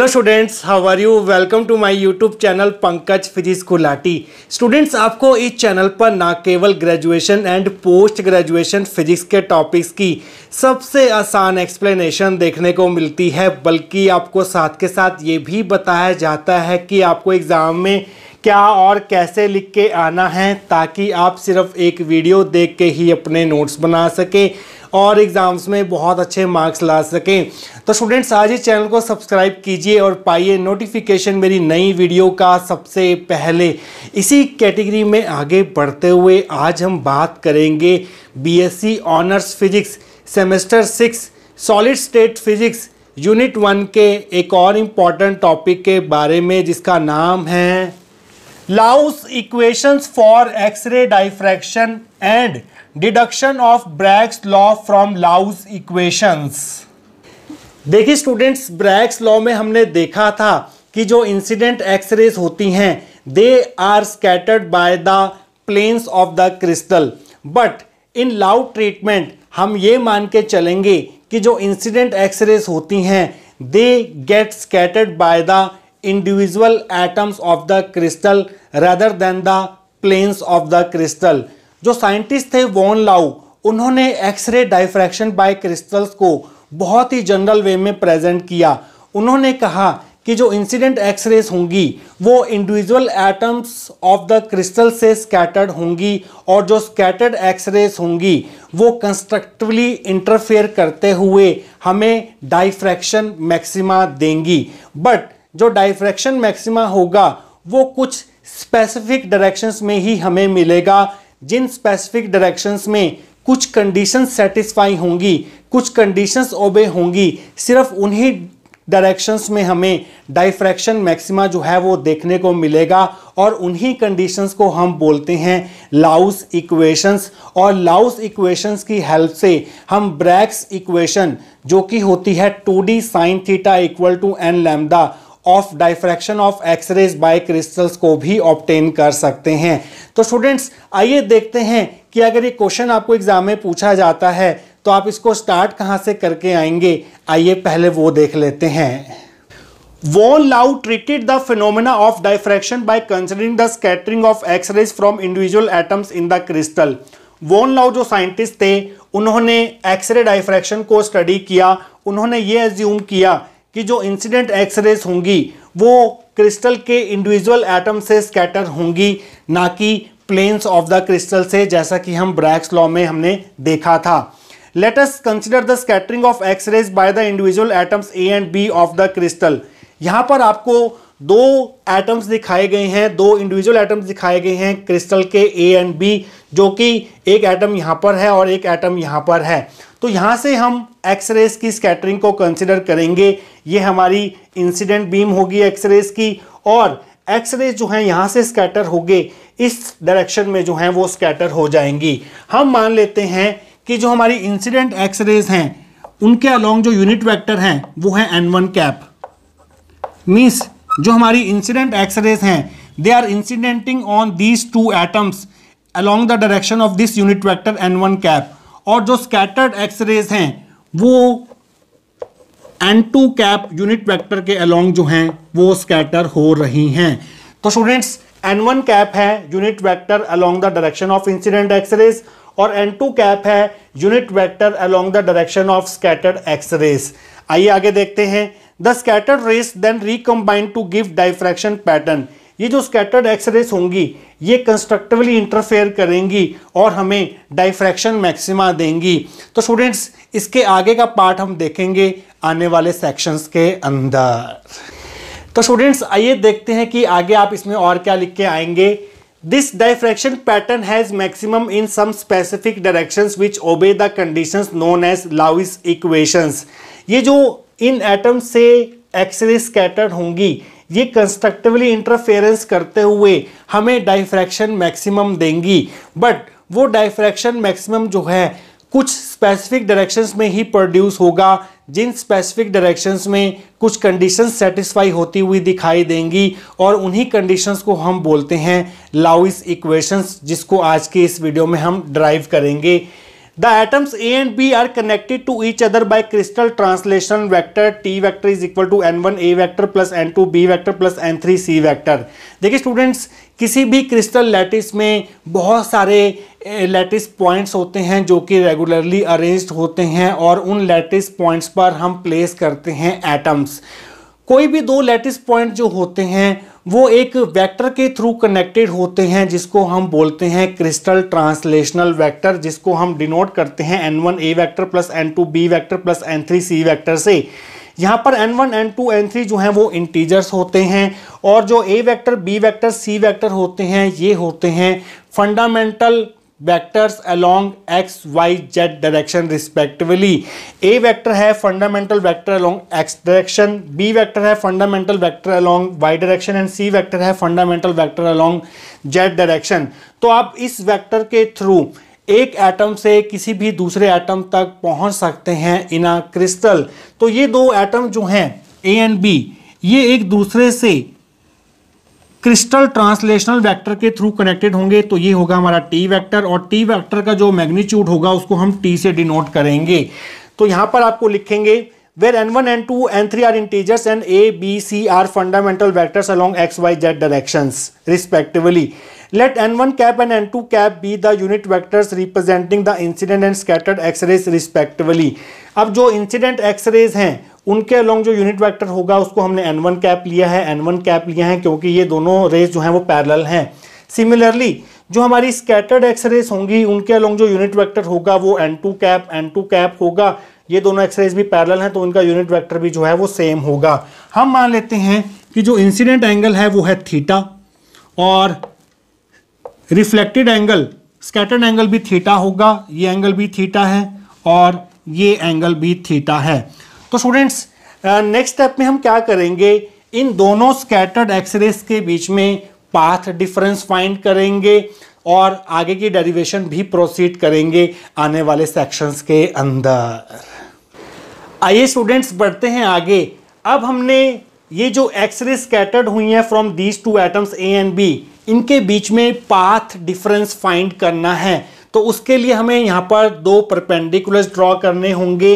hello students how are you welcome to my YouTube channel Pankaj physics Gulati students आपको इस channel पर ना केवल graduation and post graduation physics के टॉपिक्स की सबसे आसान एक्सप्लेनेशन देखने को मिलती है बल्कि आपको साथ के साथ ये भी बताया जाता है कि आपको एग्ज़ाम में क्या और कैसे लिख के आना है ताकि आप सिर्फ एक वीडियो देख के ही अपने नोट्स बना सकें और एग्ज़ाम्स में बहुत अच्छे मार्क्स ला सकें तो स्टूडेंट्स आज ही चैनल को सब्सक्राइब कीजिए और पाइए नोटिफिकेशन मेरी नई वीडियो का सबसे पहले इसी कैटेगरी में आगे बढ़ते हुए आज हम बात करेंगे BSc honours physics semester six solid state physics unit one के एक और इम्पॉर्टेंट टॉपिक के बारे में जिसका नाम है Laue's equations for x ray diffraction and deduction of Bragg's law from Laue's equations देखिए स्टूडेंट्स ब्रैक्स लॉ में हमने देखा था कि जो इंसिडेंट एक्सरेज होती हैं they are scattered by the planes of the crystal but in Laue treatment हम ये मान के चलेंगे कि जो इंसिडेंट एक्सरेज होती हैं they get scattered by the individual atoms of the crystal rather than the planes of the crystal जो साइंटिस्ट थे वॉन लाउ उन्होंने एक्सरे डाइफ्रैक्शन बाय क्रिस्टल्स को बहुत ही जनरल वे में प्रेजेंट किया उन्होंने कहा कि जो इंसिडेंट एक्सरेस होंगी वो individual atoms of the crystal से स्कैटर्ड होंगी और जो स्कैटर्ड एक्सरेस होंगी वो कंस्ट्रक्टिवली इंटरफेयर करते हुए हमें डाइफ्रैक्शन मैक्सिमा देंगी बट जो डाइफ्रैक्शन मैक्सिमा होगा वो कुछ स्पेसिफिक डायरेक्शंस में ही हमें मिलेगा जिन स्पेसिफिक डायरेक्शंस में कुछ कंडीशन सेटिस्फाई होंगी कुछ कंडीशंस ओबे होंगी सिर्फ उन्हीं डायरेक्शंस में हमें डाइफ्रैक्शन मैक्सिमा जो है वो देखने को मिलेगा और उन्हीं कंडीशंस को हम बोलते हैं लाउस इक्वेशंस और लाउस इक्वेशंस की हेल्प से हम ब्रैक्स इक्वेशन जो कि होती है two d sine theta equal to n lambda of diffraction of X rays by crystals को भी ऑप्टेन कर सकते हैं तो स्टूडेंट्स आइए देखते हैं कि अगर ये क्वेश्चन आपको एग्जाम में पूछा जाता है तो आप इसको स्टार्ट कहाँ से करके आएंगे आइए पहले वो देख लेते हैं von Laue treated the phenomena of diffraction by considering the scattering of X rays from individual atoms in the crystal von Laue जो साइंटिस्ट थे उन्होंने एक्सरे डाइफ्रैक्शन को स्टडी किया उन्होंने ये एज्यूम किया कि जो इंसिडेंट एक्सरेज होंगी वो क्रिस्टल के इंडिविजुअल एटम से स्कैटर होंगी ना कि प्लेन्स ऑफ द क्रिस्टल से जैसा कि हम ब्रैक्स लॉ में हमने देखा था let consider the scattering of of x by the individual atoms A and B of the crystal यहाँ पर आपको दो एटम्स दिखाए गए हैं दो इंडिविजुअल एटम्स दिखाए गए हैं क्रिस्टल के ए एंड बी जो कि एक एटम यहाँ पर है और एक एटम यहाँ पर है तो यहाँ से हम एक्सरेज की स्कैटरिंग को कंसिडर करेंगे ये हमारी इंसिडेंट बीम होगी एक्सरेज की और एक्सरेज जो है यहाँ से स्कैटर गए इस डायरेक्शन में जो है वो स्कैटर हो जाएंगी हम मान लेते हैं कि जो हमारी इंसिडेंट एक्सरेज हैं उनके अलोंग जो यूनिट वैक्टर हैं वो है एन वन कैप मीन्स जो हमारी इंसिडेंट एक्सरेज हैं they are incidenting on these two atoms along the direction of this unit vector n one cap और जो स्कैटर्ड एक्सरेज हैं वो n two cap unit vector के अलॉन्ग जो हैं वो स्कैटर हो रही हैं तो स्टूडेंट्स एन वन कैप है unit vector along the direction of incident X rays और एन टू कैप है unit vector along the direction of scattered X rays आइए आगे देखते हैं the scattered rays then recombine to give diffraction pattern ये जो scattered x race होंगी ये कंस्ट्रक्टिवली इंटरफेयर करेंगी और हमें डाइफ्रैक्शन मैक्सिमा देंगी तो स्टूडेंट्स इसके आगे का पार्ट हम देखेंगे आने वाले सेक्शंस के अंदर तो स्टूडेंट्स आइए देखते हैं कि आगे आप इसमें और क्या लिख के आएंगे this diffraction pattern has maximum in some specific directions which obey the conditions known as Laue's equations ये जो इन एटम से एक्सरे स्कैटर्ड होंगी ये कंस्ट्रक्टिवली इंटरफेरेंस करते हुए हमें डाइफ्रैक्शन मैक्सिमम देंगी बट वो डाइफ्रैक्शन मैक्सिमम जो है कुछ स्पेसिफिक डायरेक्शंस में ही प्रोड्यूस होगा जिन स्पेसिफिक डायरेक्शंस में कुछ कंडीशंस सेटिस्फाई होती हुई दिखाई देंगी और उन्हीं कंडीशंस को हम बोलते हैं लाउइस इक्वेशंस जिसको आज के इस वीडियो में हम ड्राइव करेंगे the atoms A and B are connected to each other by crystal translation vector T vector is equal to n one A vector plus n two B vector plus n three C vector देखिए students किसी भी crystal lattice में बहुत सारे lattice points होते हैं जो कि रेगुलरली अरेंज होते हैं और उन लैटिस पॉइंट्स पर हम प्लेस करते हैं एटम्स कोई भी दो लैटिस पॉइंट जो होते हैं वो एक वेक्टर के थ्रू कनेक्टेड होते हैं जिसको हम बोलते हैं क्रिस्टल ट्रांसलेशनल वेक्टर जिसको हम डिनोट करते हैं एन वन ए vector plus n two B vector plus n three सी वैक्टर से यहाँ पर n1, n2, n3 जो हैं वो इंटीजर्स होते हैं और जो a vector b vector c vector होते हैं ये होते हैं fundamental vectors along x Y Z direction respectively A vector है fundamental vector along X direction B vector है fundamental vector along Y direction and C vector है fundamental vector along Z direction तो आप इस वैक्टर के through एक atom से किसी भी दूसरे एटम तक पहुँच सकते हैं इन अ क्रिस्टल तो ये दो एटम जो हैं ए एंड बी ये एक दूसरे से क्रिस्टल ट्रांसलेशनल वेक्टर के थ्रू कनेक्टेड होंगे तो ये होगा हमारा टी वेक्टर और टी वेक्टर का जो मैग्नीट्यूड होगा उसको हम टी से डिनोट करेंगे तो यहाँ पर आपको लिखेंगे where n one n two n three are integers and A B C are fundamental vectors along x Y Z direction respectively let n one cap and n two cap be the unit vectors representing the incident and scattered X rays respectively अब जो incident X rays हैं उनके along जो unit vector होगा उसको हमने N one cap लिया है एन वन कैप लिया है क्योंकि ये दोनों रेस जो हैं वो पैरल हैं सिमिलरली जो हमारी स्कैटर्ड एक्स रेस होंगी उनके अलॉन्ग जो यूनिट वैक्टर होगा वो n two cap n two cap होगा ये दोनों एक्सरेज भी पैरल हैं तो उनका यूनिट वैक्टर भी जो है वो सेम होगा हम मान लेते हैं कि जो इंसिडेंट एंगल है वो है थीटा और रिफ्लेक्टेड एंगल स्कैटर्ड एंगल भी थीटा होगा ये एंगल भी थीटा है और ये एंगल भी थीटा है तो स्टूडेंट्स नेक्स्ट स्टेप में हम क्या करेंगे इन दोनों स्कैटर्ड एक्सरेस के बीच में पाथ डिफरेंस फाइंड करेंगे और आगे की डेरिवेशन भी प्रोसीड करेंगे आने वाले सेक्शंस के अंदर आइए स्टूडेंट्स बढ़ते हैं आगे अब हमने ये जो एक्सरे स्कैटर्ड हुई हैं from these two atoms A and B इनके बीच में पाथ डिफरेंस फाइंड करना है तो उसके लिए हमें यहाँ पर दो परपेंडिकुलर्स ड्रॉ करने होंगे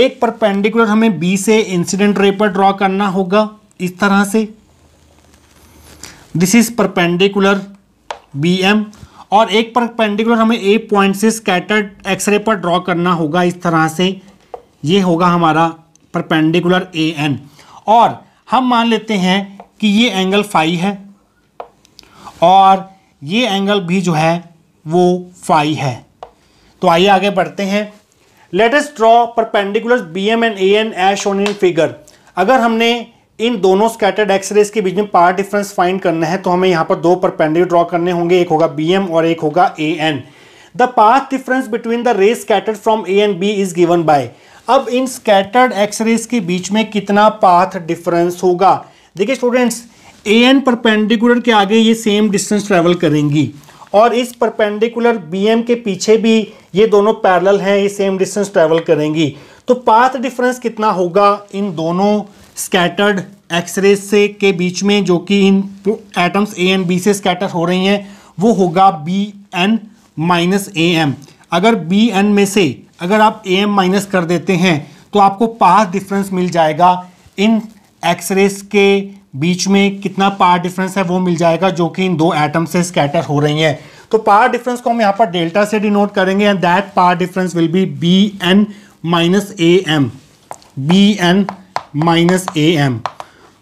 एक परपेंडिकुलर हमें बी से इंसिडेंट रे पर ड्रॉ करना होगा इस तरह से this is perpendicular B M और एक परपेंडिकुलर हमें ए पॉइंट से स्कैटर्ड एक्सरे पर ड्रॉ करना होगा इस तरह से ये होगा हमारा परपेंडिकुलर ए एन और हम मान लेते हैं कि ये एंगल फाई है और ये एंगल भी जो है वो फाई है तो आइए आगे बढ़ते हैं let's draw perpendicular B M and A N as shown in figure अगर हमने इन दोनों स्कैटर्ड एक्सरेज के बीच में पार डिफरेंस फाइंड करना है तो हमें यहाँ पर दो परपेंडिकुलर ड्रॉ करने होंगे एक होगा बी एम और एक होगा A N the path difference between the rays scattered from A and B is given by अब इन स्कैटर्ड एक्सरेज के बीच में कितना पाथ डिफरेंस होगा देखिए स्टूडेंट्स ए एन परपेंडिकुलर के आगे ये सेम डिस्टेंस ट्रेवल करेंगी और इस परपेंडिकुलर बी के पीछे भी ये दोनों पैरल हैं ये सेम डिस्टेंस ट्रेवल करेंगी तो पाथ डिफरेंस कितना होगा इन दोनों स्कैटर्ड एक्सरे से के बीच में जो कि इन एटम्स ए एंड बी से स्कैटर हो रही हैं वो होगा B N minus A M अगर बी एन में से अगर आप ए एम माइनस कर देते हैं तो आपको पाथ डिफरेंस मिल जाएगा इन एक्सरेस के बीच में कितना पार डिफरेंस है वो मिल जाएगा जो कि इन दो एटम से स्कैटर हो रही हैं तो पार डिफरेंस को हम यहाँ पर डेल्टा से डिनोट करेंगे and that path difference will be B N minus A M B N minus A M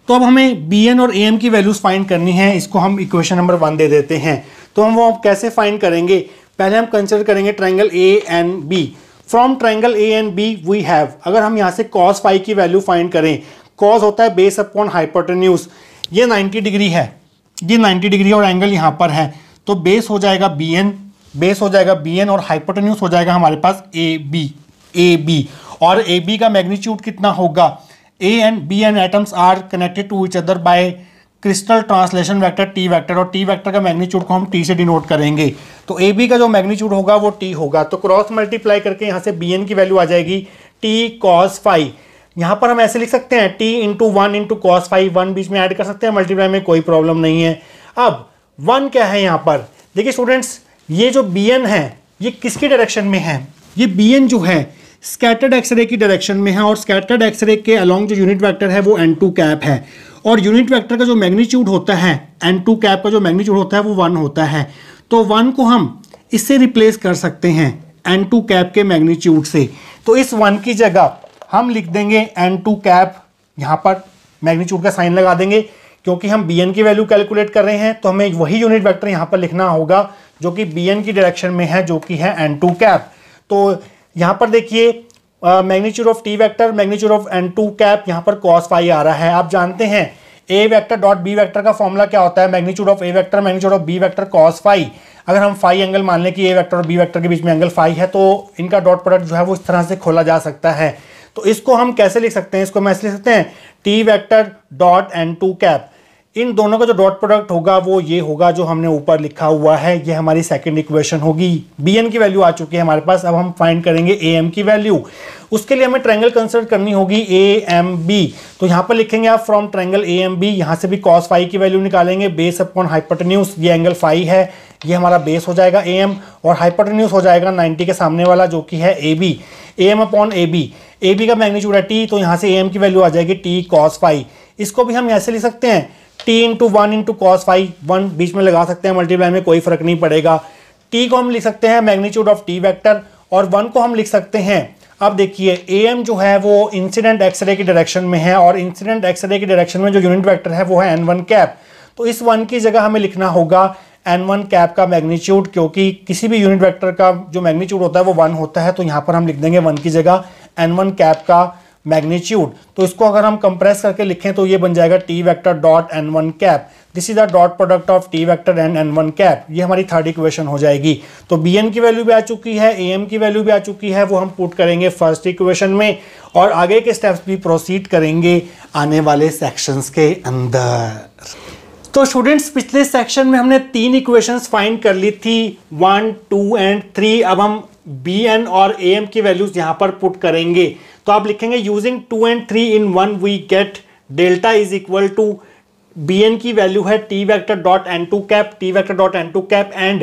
तो अब हमें बी एन और ए एम की वैल्यूज फाइंड करनी है इसको हम इक्वेशन नंबर वन दे देते हैं तो हम वो कैसे फाइंड करेंगे पहले हम कंसिडर करेंगे triangle A N B from triangle A N B we have अगर हम यहाँ से कॉस फाइव की वैल्यू फाइंड करें कॉज होता है बेस अपॉन हाइपोटेन्यूज ये 90 डिग्री है ये 90 डिग्री और एंगल यहाँ पर है तो बेस हो जाएगा बी एन बेस हो जाएगा बी एन और हाइपोटेन्यूज हो जाएगा हमारे पास ए बी ए बी और ए बी का मैग्नीट्यूड कितना होगा A and B N atoms are connected to each other by crystal translation vector T vector और टी वेक्टर का मैग्नीट्यूड को हम टी से डिनोट करेंगे तो ए बी का जो मैग्नीट्यूड होगा वो टी होगा तो क्रॉस मल्टीप्लाई करके यहाँ से बी एन की वैल्यू आ जाएगी टी कॉस फाइव यहाँ पर हम ऐसे लिख सकते हैं T into one into cos phi one बीच में ऐड कर सकते हैं मल्टीप्लाई में कोई प्रॉब्लम नहीं है अब वन क्या है यहाँ पर देखिए स्टूडेंट्स ये जो बी एन है ये किसकी डायरेक्शन में है ये बी एन जो है स्कैटर्ड एक्सरे की डायरेक्शन में है और स्कैटर्ड एक्सरे के अलॉन्ग जो यूनिट वैक्टर है वो एन टू कैप है और यूनिट वैक्टर का जो मैग्नीट्यूड होता है एन टू कैप का जो मैग्नीट्यूड होता है वो वन होता है तो वन को हम इससे रिप्लेस कर सकते हैं एन टू कैप के मैग्नीट्यूड से तो इस वन की जगह हम लिख देंगे एन टू कैप यहाँ पर मैग्नीच्यूड का साइन लगा देंगे क्योंकि हम बी एन की वैल्यू कैलकुलेट कर रहे हैं तो हमें वही यूनिट वैक्टर यहाँ पर लिखना होगा जो कि बी एन की डायरेक्शन में है जो कि है एन टू कैप तो यहाँ पर देखिए magnitude of T vector magnitude of n two cap यहाँ पर कॉस फाइव आ रहा है आप जानते हैं A vector dot B vector का फॉर्मूला क्या होता है magnitude of A vector magnitude of B vector cos phi अगर हम फाइव एंगल मान लें कि ए वेक्टर और बी वेक्टर के बीच में एंगल फाइव है तो इनका डॉट प्रोडक्ट जो है वो इस तरह से खोला जा सकता है तो इसको हम कैसे लिख सकते हैं इसको हम ऐसे लिख सकते हैं T vector dot n two cap इन दोनों का जो डॉट प्रोडक्ट होगा वो ये होगा जो हमने ऊपर लिखा हुआ है ये हमारी सेकंड इक्वेशन होगी बी एन की वैल्यू आ चुकी है हमारे पास अब हम फाइंड करेंगे ए एम की वैल्यू उसके लिए हमें ट्रैंगल कंसल्ट करनी होगी ए एम बी तो यहाँ पर लिखेंगे आप from triangle A M B यहाँ से भी कॉस फाइव की वैल्यू निकालेंगे बेस अपॉन हाइपटन्यूज ये एंगल फाइव है ये हमारा बेस हो जाएगा ए एम और हाइपटन्यूज हो जाएगा नाइन्टी के सामने वाला जो कि है A B A M upon A B A B का मैग्नीट्यूड है टी तो यहाँ से ए एम की वैल्यू आ जाएगी टी कॉस फाइव इसको भी हम ऐसे लिख सकते हैं T into one into cos phi one बीच में लगा सकते हैं मल्टीप्लाई में कोई फर्क नहीं पड़ेगा टी को हम लिख सकते हैं मैग्नीट्यूड ऑफ टी वैक्टर और वन को हम लिख सकते हैं अब देखिए ए एम जो है वो इंसिडेंट एक्सरे की डायरेक्शन में है और इंसिडेंट एक्सरे की डायरेक्शन में जो यूनिट वैक्टर है वो है एन वन कैप तो इस वन की जगह हमें लिखना होगा एन वन कैप का मैग्नीट्यूड क्योंकि किसी भी यूनिट वेक्टर का जो मैग्नीट्यूड होता है वो वन होता है तो यहाँ पर हम लिख देंगे वन की जगह एन वन कैप का मैग्नीट्यूड तो इसको अगर हम कंप्रेस करके लिखें तो ये बन जाएगा T vector dot n one cap this is the dot product of T vector and n one cap ये हमारी थर्ड इक्वेशन हो जाएगी तो बी एन की वैल्यू भी आ चुकी है ए एम की वैल्यू भी आ चुकी है वो हम पुट करेंगे फर्स्ट इक्वेशन में और आगे के स्टेप्स भी प्रोसीड करेंगे आने वाले सेक्शंस के अंदर तो स्टूडेंट्स पिछले सेक्शन में हमने तीन इक्वेशंस फाइंड कर ली थी वन टू एंड थ्री अब हम बी एन और ए एम की वैल्यूज यहां पर पुट करेंगे तो आप लिखेंगे using two and three in one we get delta is equal to B N की वैल्यू है T vector dot n two cap T vector dot n two cap and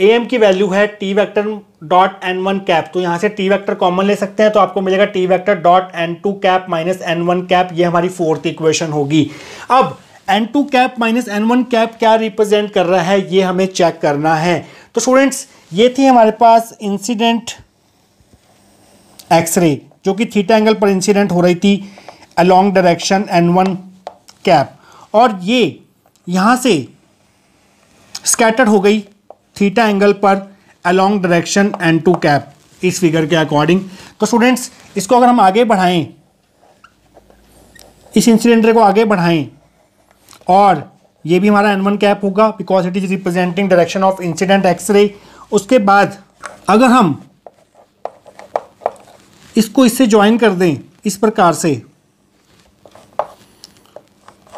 A M की value है T vector dot n one cap तो यहां से T vector common ले सकते हैं तो आपको मिलेगा T vector dot n two cap minus n one cap ये हमारी फोर्थ इक्वेशन होगी अब n two cap minus n one cap क्या रिप्रेजेंट कर रहा है ये हमें चेक करना है तो स्टूडेंट्स ये थी हमारे पास इंसिडेंट एक्सरे जो कि थीटा एंगल पर इंसिडेंट हो रही थी along direction n one cap और ये यहाँ से स्कैटर्ड हो गई थीटा एंगल पर along direction n two cap इस फिगर के अकॉर्डिंग तो स्टूडेंट्स इसको अगर हम आगे बढ़ाएं इस इंसिडेंट को आगे बढ़ाएं और ये भी हमारा एन वन कैप होगा because it is representing direction of incident X ray उसके बाद अगर हम इसको इससे ज्वाइन कर दें इस प्रकार से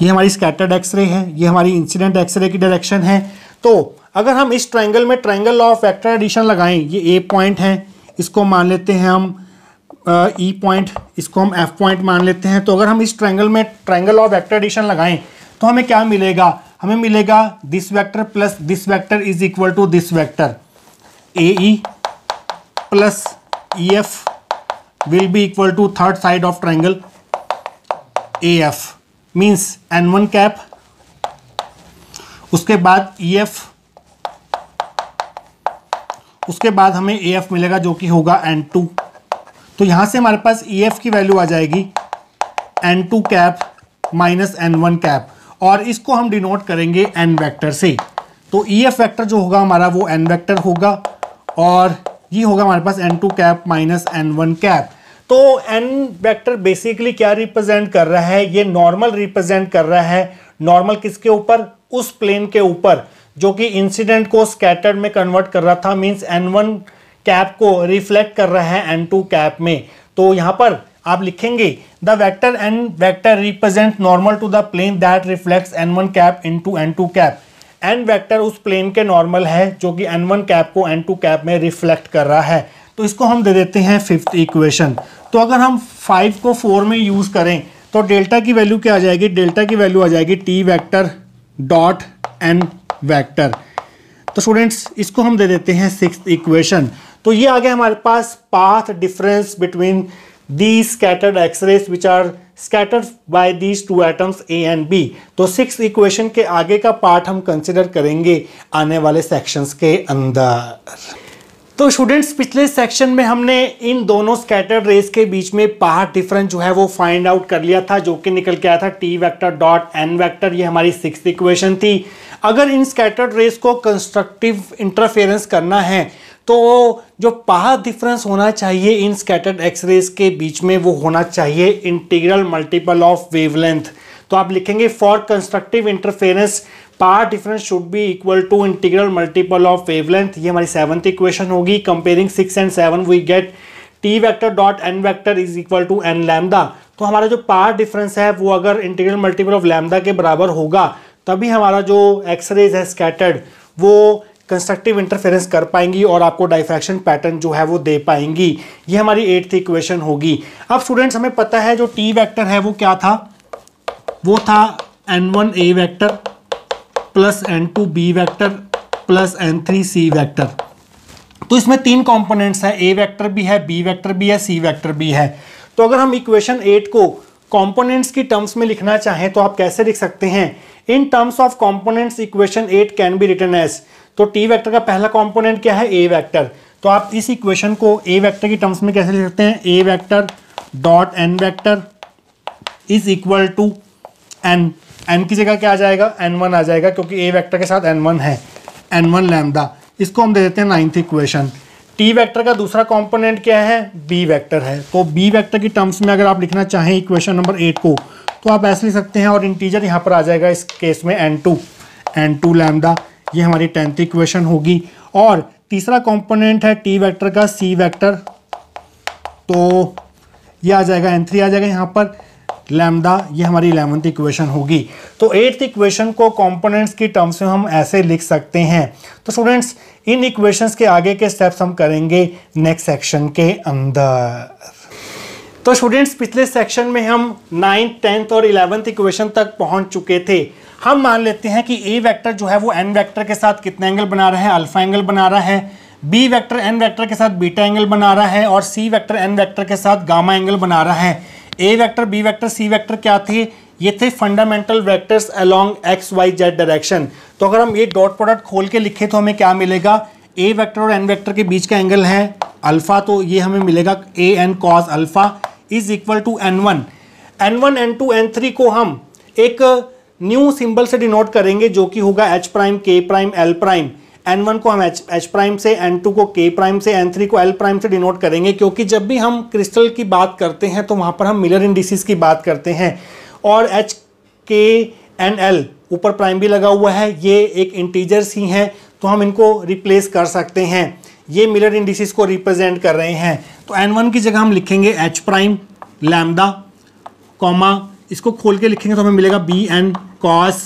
ये हमारी स्कैटर्ड एक्सरे है ये हमारी इंसिडेंट एक्सरे की डायरेक्शन है तो अगर हम इस ट्रायंगल में triangle law of vector addition लगाएं ये ए पॉइंट है इसको मान लेते हैं हम ई uh, पॉइंट इसको हम एफ पॉइंट मान लेते हैं तो अगर हम इस ट्रायंगल में ट्रायंगल ऑफ वेक्टर एडिशन लगाएं तो हमें क्या मिलेगा हमें मिलेगा this vector plus this vector is equal to this vector AE plus EF will be equal to third side of triangle AF means N1 cap उसके बाद EF उसके बाद हमें AF मिलेगा जो कि होगा N2 तो यहां से हमारे पास EF की वैल्यू आ जाएगी N2 cap minus N1 cap और इसको हम डिनोट करेंगे N वेक्टर से तो ई एफ वेक्टर जो होगा हमारा वो एन वेक्टर होगा और ये होगा हमारे पास n two cap minus n one cap तो एन वेक्टर बेसिकली क्या रिप्रेजेंट कर रहा है ये नॉर्मल रिप्रेजेंट कर रहा है नॉर्मल किसके ऊपर उस प्लेन के ऊपर जो कि इंसिडेंट को स्कैटर्ड में कन्वर्ट कर रहा था मीन्स एन वन कैप को रिफ्लेक्ट कर रहा है एन टू कैप में तो यहाँ पर आप लिखेंगे the vector n vector represent normal to the plane that reflects n one cap into n two cap n vector उस प्लेन के नॉर्मल है जो कि एन वन कैप को एन टू कैप में रिफ्लेक्ट कर रहा है तो इसको हम दे देते हैं फिफ्थ इक्वेशन तो अगर हम फाइव को फोर में यूज़ करें तो डेल्टा की वैल्यू क्या आ जाएगी डेल्टा की वैल्यू आ जाएगी t vector dot n vector तो स्टूडेंट्स इसको हम दे देते हैं सिक्स इक्वेशन तो ये आ गया हमारे पास path difference between the scattered x rays which are scattered by these two atoms A and b तो सिक्स इक्वेशन के आगे का पार्ट हम कंसिडर करेंगे आने वाले सेक्शंस के अंदर तो स्टूडेंट्स पिछले सेक्शन में हमने इन दोनों स्कैटर्ड रेस के बीच में पार्ट डिफरेंस जो है वो फाइंड आउट कर लिया था जो कि निकल के आया था t vector dot n vector ये हमारी सिक्स इक्वेशन थी अगर इन स्कैटर्ड रेस को कंस्ट्रक्टिव इंटरफेरेंस करना है तो जो पहा डिफरेंस होना चाहिए इन स्कैटर्ड एक्सरेज के बीच में वो होना चाहिए इंटीग्रल मल्टीपल ऑफ वेवलेंथ तो आप लिखेंगे for constructive interference path difference should be equal to integral multiple of wavelength ये हमारी सेवंथ इक्वेशन होगी comparing six and seven we get t vector dot n vector is equal to n lambda तो हमारा जो पार difference है वो अगर integral multiple of लैमदा के बराबर होगा तभी हमारा जो एक्सरेज है स्कैटर्ड वो कंस्ट्रक्टिव इंटरफेरेंस कर पाएंगी और आपको डाइफ्रैक्शन पैटर्न जो है वो दे पाएंगी ये हमारी एट्थ इक्वेशन होगी अब स्टूडेंट्स हमें पता है जो टी वेक्टर है वो क्या था वो था एन वन ए vector plus n two B vector plus n three सी वैक्टर तो इसमें तीन कॉम्पोनेंट्स है ए वैक्टर भी है बी वैक्टर भी है सी वैक्टर भी है तो अगर हम इक्वेशन एट को कॉम्पोनेंट्स की टर्म्स में लिखना चाहें तो आप कैसे लिख सकते हैं in terms of components equation eight can be written as तो टी वैक्टर का पहला कॉम्पोनेंट क्या है ए वैक्टर तो आप इस इक्वेशन को ए वैक्टर की टर्म्स में कैसे लिख सकते हैं a vector dot n vector is equal to n n की जगह क्या आ जाएगा एन वन आ जाएगा क्योंकि ए वैक्टर के साथ एन वन है एन वन लैमडा इसको हम दे देते हैं नाइन्थ इक्वेशन टी वैक्टर का दूसरा कॉम्पोनेंट क्या है बी वैक्टर है तो बी वैक्टर की टर्म्स में अगर आप लिखना चाहें इक्वेशन नंबर एट को तो आप ऐसे लिख सकते हैं और इंटीजर यहाँ पर आ जाएगा इस केस में n two n two lambda ये हमारी टेंथ इक्वेशन होगी और तीसरा कंपोनेंट है टी वेक्टर का सी वेक्टर तो ये आ जाएगा एन थ्री आ जाएगा यहाँ पर लैमडा ये हमारी इलेवंथ इक्वेशन होगी तो एट्थ इक्वेशन को कंपोनेंट्स की टर्म्स में हम ऐसे लिख सकते हैं तो स्टूडेंट्स इन इक्वेशंस के आगे के स्टेप्स हम करेंगे नेक्स्ट सेक्शन के अंदर तो स्टूडेंट्स पिछले सेक्शन में हम नाइन्थ टेंथ और इलेवंथ इक्वेशन तक पहुंच चुके थे हम मान लेते हैं कि ए वेक्टर जो है वो एन वेक्टर के साथ कितना एंगल बना रहा है अल्फा एंगल बना रहा है बी वेक्टर एन वेक्टर के साथ बीटा एंगल बना रहा है और सी वेक्टर एन वेक्टर के साथ गामा एंगल बना रहा है a vector b vector c vector क्या थे ये थे fundamental vectors along x Y Z direction तो अगर हम ये डॉट प्रोडक्ट खोल के लिखे तो हमें क्या मिलेगा ए वैक्टर और एन वैक्टर के बीच का एंगल है अल्फा तो ये हमें मिलेगा a n cos alpha is equal to n one n one n two n three को हम एक न्यू uh, सिंबल से डिनोट करेंगे जो कि होगा h prime k prime l prime n one को हम एच एच प्राइम से एन टू को के प्राइम से एन थ्री को एल प्राइम से डिनोट करेंगे क्योंकि जब भी हम क्रिस्टल की बात करते हैं तो वहाँ पर हम मिलर इंडिसिस की बात करते हैं और एच के एन एल ऊपर प्राइम भी लगा हुआ है ये एक इंटीजर्स ही हैं तो हम इनको रिप्लेस कर सकते हैं ये मिलर इंडिसेस को रिप्रेजेंट कर रहे हैं तो एन वन की जगह हम लिखेंगे एच प्राइम लैमडा कॉमा इसको खोल के लिखेंगे तो हमें मिलेगा बी एन कॉस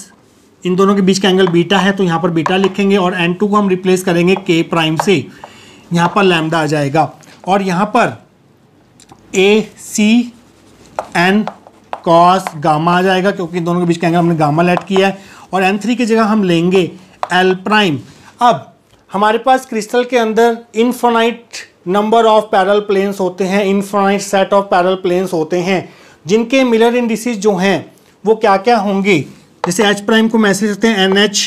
इन दोनों के बीच का एंगल बीटा है तो यहाँ पर बीटा लिखेंगे और एन टू को हम रिप्लेस करेंगे के प्राइम से यहाँ पर लैमडा आ जाएगा और यहाँ पर a c n cos gamma आ जाएगा क्योंकि इन दोनों के बीच का एंगल हमने गामा लेट किया है और एन थ्री की जगह हम लेंगे एल प्राइम अब हमारे पास क्रिस्टल के अंदर infinite number of parallel planes होते हैं infinite set of parallel planes होते हैं जिनके मिलर इंडिसज जो हैं वो क्या क्या होंगे जैसे एच प्राइम को मैसेज सकते हैं एन एच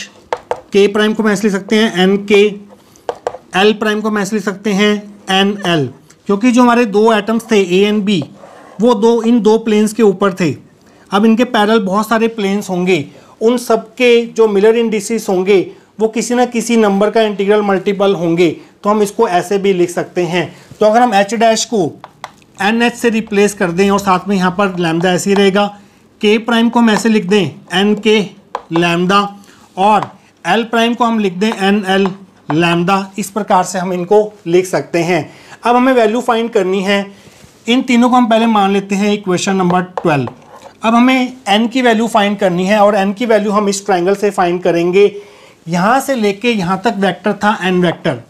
के प्राइम को मैसेज सकते हैं एन के एल प्राइम को मैसेज सकते हैं एन एल क्योंकि जो हमारे दो एटम्स थे ए एन बी वो दो इन दो प्लेन्स के ऊपर थे अब इनके पैरल बहुत सारे प्लेन्स होंगे उन सब के जो मिलर इंडिसज होंगे वो किसी ना किसी नंबर का इंटीग्रल मल्टीपल होंगे तो हम इसको ऐसे भी लिख सकते हैं तो अगर हम एच डैश को एन एच से रिप्लेस कर दें और साथ में यहाँ पर लैमडा ऐसे ही रहेगा के प्राइम को हम ऐसे लिख दें एन के लैमडा और एल प्राइम को हम लिख दें एन एल लैमडा इस प्रकार से हम इनको लिख सकते हैं अब हमें वैल्यू फाइंड करनी है इन तीनों को हम पहले मान लेते हैं इक्वेशन नंबर ट्वेल्व अब हमें एन की वैल्यू फाइंड करनी है और एन की वैल्यू हम इस ट्राइंगल से फाइंड करेंगे यहां से लेके यहां तक वेक्टर था n vector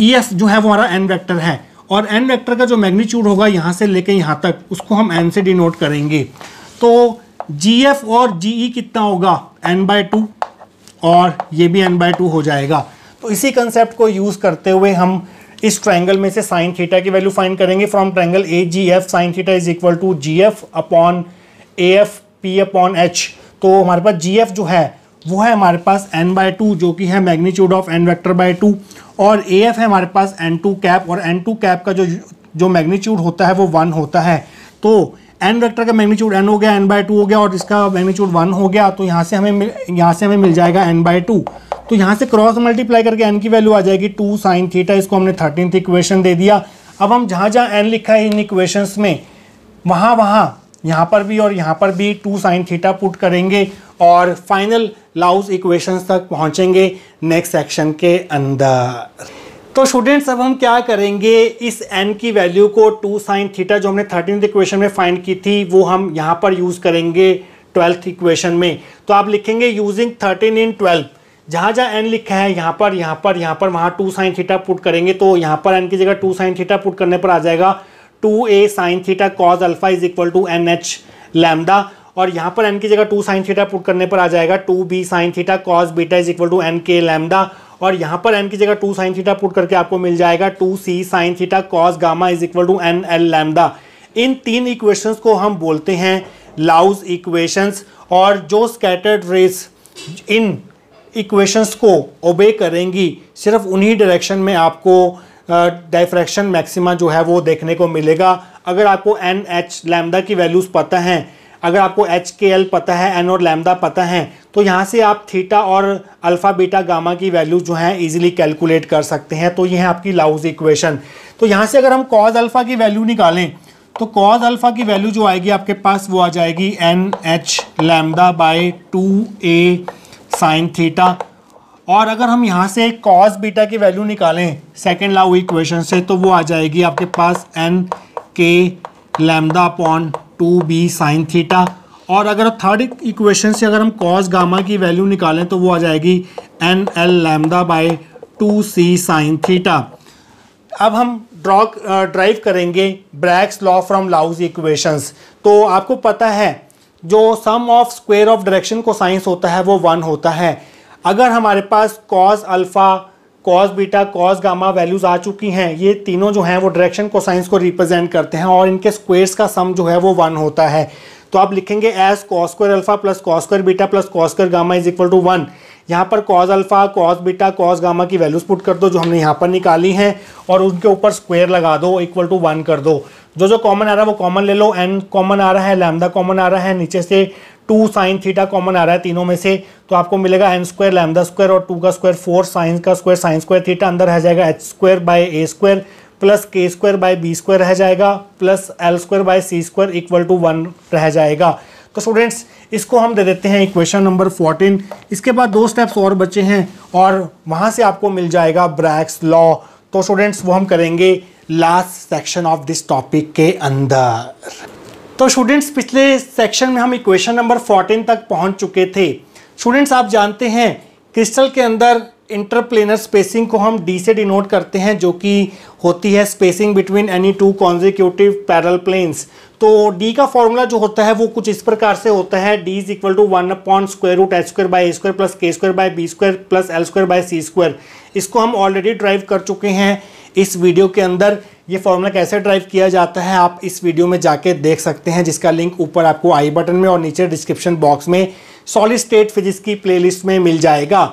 e e f जो है वो हमारा एन वेक्टर है और एन वेक्टर का जो मैग्नीट्यूड होगा यहां से लेके यहां तक उसको हम एन से डिनोट करेंगे तो जी एफ और जी ई e कितना होगा एन बाय टू और ये भी एन बाय टू हो जाएगा तो इसी कंसेप्ट को यूज़ करते हुए हम इस ट्रायंगल में से साइन थीटा की वैल्यू फाइंड करेंगे from triangle a g f sine theta is equal to g f upon a f p upon h तो हमारे पास जी एफ जो है वो है हमारे पास एन बाय टू जो कि है magnitude of n vector by two और ए एफ है हमारे पास एन टू कैप और एन टू कैप का जो जो मैग्नीट्यूड होता है वो वन होता है तो एन वेक्टर का मैग्नीट्यूड एन हो गया एन बाय टू हो गया और इसका मैग्नीट्यूड वन हो गया तो यहाँ से हमें यहाँ से हमें मिल जाएगा एन बाय टू तो यहाँ से क्रॉस मल्टीप्लाई करके एन की वैल्यू आ जाएगी टू साइन थीटा इसको हमने थर्टीन इक्वेशन दे दिया अब हम जहाँ जहाँ एन लिखा है इन इक्वेशंस में वहाँ वहाँ यहाँ पर भी और यहाँ पर भी टू साइन थीटा पुट करेंगे और फाइनल लाउज इक्वेशंस तक पहुँचेंगे नेक्स्ट सेक्शन के अंदर तो स्टूडेंट्स अब हम क्या करेंगे इस एन की वैल्यू को टू साइन थीटा जो हमने थर्टीन इक्वेशन में फाइंड की थी वो हम यहाँ पर यूज़ करेंगे ट्वेल्थ इक्वेशन में तो आप लिखेंगे यूजिंग थर्टीन इन ट्वेल्व जहाँ जहाँ एन लिखा है यहाँ पर यहाँ पर यहाँ पर वहाँ टू साइन थीटा पुट करेंगे तो यहाँ पर एन की जगह टू साइन थीटा पुट करने पर आ जाएगा two a sine theta cos alpha is equal to n h lambda और यहाँ पर एन की जगह टू साइन थीटा पुट करने पर आ जाएगा two b sine theta cos beta is equal to n k lambda और यहाँ पर एन की जगह टू साइन थीटा पुट करके आपको मिल जाएगा two c sine theta cos gamma is equal to n l lambda इन तीन इक्वेशंस को हम बोलते हैं लाउज इक्वेशंस और जो स्कैटर्ड रेस इन इक्वेशंस को ओबे करेंगी सिर्फ उन्हीं डायरेक्शन में आपको डायफ्रैक्शन मैक्सिमा जो है वो देखने को मिलेगा अगर आपको एन एच लैमडा की वैल्यूज़ पता हैं अगर आपको एच के एल पता है एन और लैमडा पता है तो यहाँ से आप थीटा और अल्फ़ा बीटा गामा की वैल्यू जो है इजीली कैलकुलेट कर सकते हैं तो ये है आपकी लाउज इक्वेशन तो यहाँ से अगर हम कॉज अल्फ़ा की वैल्यू निकालें तो कॉज अल्फ़ा की वैल्यू जो आएगी आपके पास वो आ जाएगी n h lambda by two a sine theta और अगर हम यहाँ से कॉस बीटा की वैल्यू निकालें सेकेंड लाउ इक्वेशन से तो वो आ जाएगी आपके पास n k lambda upon two b sine theta और अगर थर्ड इक्वेशन से अगर हम कॉस गामा की वैल्यू निकालें तो वो आ जाएगी n l lambda by two c sine theta अब हम ड्रॉ ड्राइव करेंगे Bragg's law from Laue's equations तो आपको पता है जो sum of square of direction cosines होता है वो वन होता है अगर हमारे पास cos alpha cos beta cos gamma values आ चुकी हैं ये तीनों जो हैं वो डायरेक्शन साइंस को रिप्रेजेंट करते हैं और इनके स्क्वेयर्स का सम जो है वो वन होता है तो आप लिखेंगे s cos alpha plus cos square beta plus cos square gamma is equal to one यहाँ पर cos alpha cos beta cos gamma की वैल्यूज़ पुट कर दो जो हमने यहाँ पर निकाली हैं और उनके ऊपर स्क्वेयर लगा दो इक्वल टू वन कर दो जो जो कॉमन आ रहा है वो कॉमन ले लो एन कॉमन आ रहा है लैमदा कॉमन आ रहा है नीचे से टू साइन थीटा कॉमन आ रहा है तीनों में से तो आपको मिलेगा एन स्क्वायर लैमदा स्क्वायर और टू का स्क्वायर फोर साइंस का स्क्वायर साइन स्क्वायर थीटा अंदर रह जाएगा h square by a square plus k square by b square रह जाएगा plus l square by c square equal to one रह जाएगा तो स्टूडेंट्स इसको हम दे देते हैं इक्वेशन नंबर फोर्टीन इसके बाद दो स्टेप्स और बचे हैं और वहाँ से आपको मिल जाएगा ब्रैक्स लॉ तो स्टूडेंट्स वो हम करेंगे last section of this topic के अंदर तो स्टूडेंट्स पिछले सेक्शन में हम इक्वेशन नंबर 14 तक पहुंच चुके थे स्टूडेंट्स आप जानते हैं क्रिस्टल के अंदर इंटरप्लेनर स्पेसिंग को हम डी से डिनोट करते हैं जो कि होती है spacing between any two consecutive parallel planes तो डी का फॉर्मूला जो होता है वो कुछ इस प्रकार से होता है d is equal to one upon square root h square by a square plus k square by b square plus l square by c square इसको हम ऑलरेडी ड्राइव कर चुके हैं इस वीडियो के अंदर ये फॉर्मूला कैसे ड्राइव किया जाता है आप इस वीडियो में जाके देख सकते हैं जिसका लिंक ऊपर आपको आई बटन में और नीचे डिस्क्रिप्शन बॉक्स में सॉलिड स्टेट फिजिक्स की प्लेलिस्ट में मिल जाएगा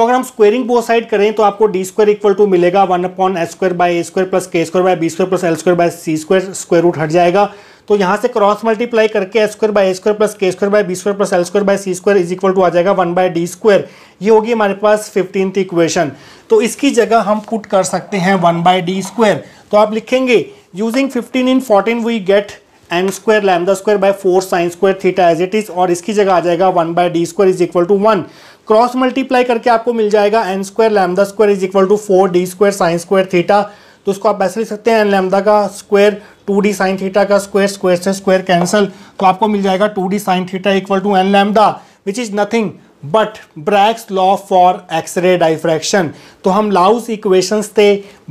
तो अगर हम स्क्वेयरिंग बोथ साइड करें तो आपको डी स्क्वायर इक्वल टू मिलेगा one upon s square by a square plus k square by b square plus l square by c square square root हट जाएगा तो यहाँ से क्रॉस मल्टीप्लाई करके s square by a square plus k square by b square plus l square by c square is equal to आ जाएगा one by d square ये होगी हमारे पास फिफ्टींथ इक्वेशन तो इसकी जगह हम पुट कर सकते हैं वन बाय डी स्क्वायर तो आप लिखेंगे using fifteen in fourteen we get m square lambda square by four sine square theta as it is और इसकी जगह आ जाएगा one by d square is equal to one cross multiply करके आपको मिल जाएगा n square lambda square is equal to four d square sine square theta तो उसको आप ऐसे लिख सकते हैं एन लैमदा का square two d sine theta का स्क्वायर स्क्वायर से स्क्वायर कैंसिल तो आपको मिल जाएगा two d sine theta equal to n lambda which is nothing but Bragg's law for x ray diffraction तो हम लाउस इक्वेशंस से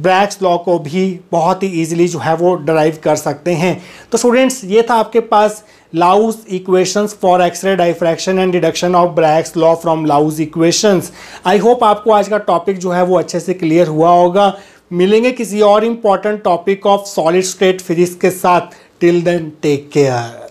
ब्रैक्स लॉ को भी बहुत ही ईजिली जो है वो डराइव कर सकते हैं तो स्टूडेंट्स ये था आपके पास Laue's equations for x ray diffraction and deduction of Bragg's law from Laue's equations I hope आपको आज का टॉपिक जो है वो अच्छे से क्लियर हुआ होगा मिलेंगे किसी और important topic of solid state physics के साथ टिल देन टेक केयर